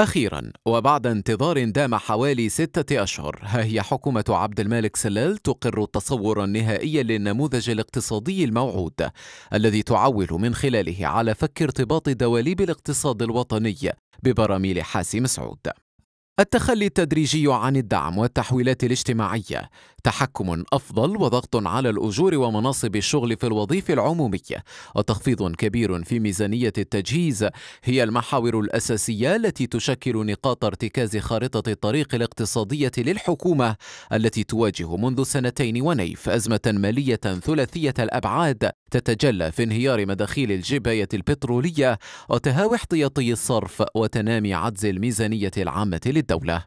أخيرا وبعد انتظار دام حوالي ستة أشهر ها هي حكومة عبد المالك سلال تقر التصور النهائي للنموذج الاقتصادي الموعود الذي تعول من خلاله على فك ارتباط دواليب الاقتصاد الوطني ببراميل حاسم سعود التخلي التدريجي عن الدعم والتحويلات الاجتماعية، تحكم أفضل وضغط على الأجور ومناصب الشغل في الوظيفة العمومية، وتخفيض كبير في ميزانية التجهيز هي المحاور الأساسية التي تشكل نقاط ارتكاز خارطة الطريق الاقتصادية للحكومة التي تواجه منذ سنتين ونيف أزمة مالية ثلاثية الأبعاد تتجلى في انهيار مداخيل الجباية البترولية وتهاوي احتياطي الصرف وتنامي عجز الميزانية العامة للدولة. الدولة.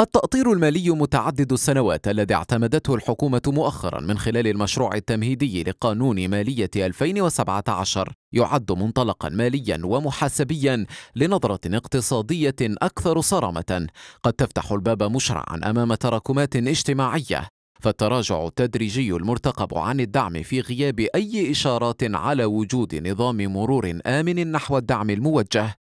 التأطير المالي متعدد السنوات الذي اعتمدته الحكومة مؤخرا من خلال المشروع التمهيدي لقانون مالية 2017 يعد منطلقا ماليا ومحاسبيا لنظرة اقتصادية أكثر صرامة قد تفتح الباب مشرعا أمام تراكمات اجتماعية فالتراجع التدريجي المرتقب عن الدعم في غياب أي إشارات على وجود نظام مرور آمن نحو الدعم الموجه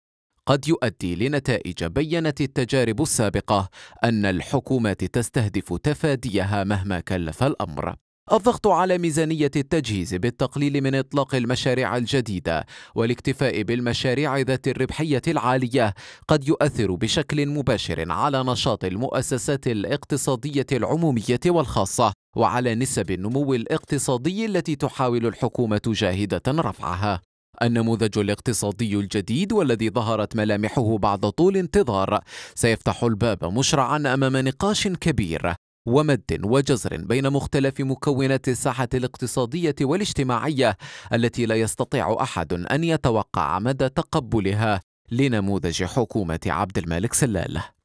قد يؤدي لنتائج بينت التجارب السابقة أن الحكومات تستهدف تفاديها مهما كلف الأمر. الضغط على ميزانية التجهيز بالتقليل من إطلاق المشاريع الجديدة والاكتفاء بالمشاريع ذات الربحية العالية قد يؤثر بشكل مباشر على نشاط المؤسسات الاقتصادية العمومية والخاصة وعلى نسب النمو الاقتصادي التي تحاول الحكومة جاهدة رفعها النموذج الاقتصادي الجديد والذي ظهرت ملامحه بعد طول انتظار سيفتح الباب مشرعا أمام نقاش كبير ومد وجزر بين مختلف مكونات الساحة الاقتصادية والاجتماعية التي لا يستطيع أحد أن يتوقع مدى تقبلها لنموذج حكومة عبد الملك سلال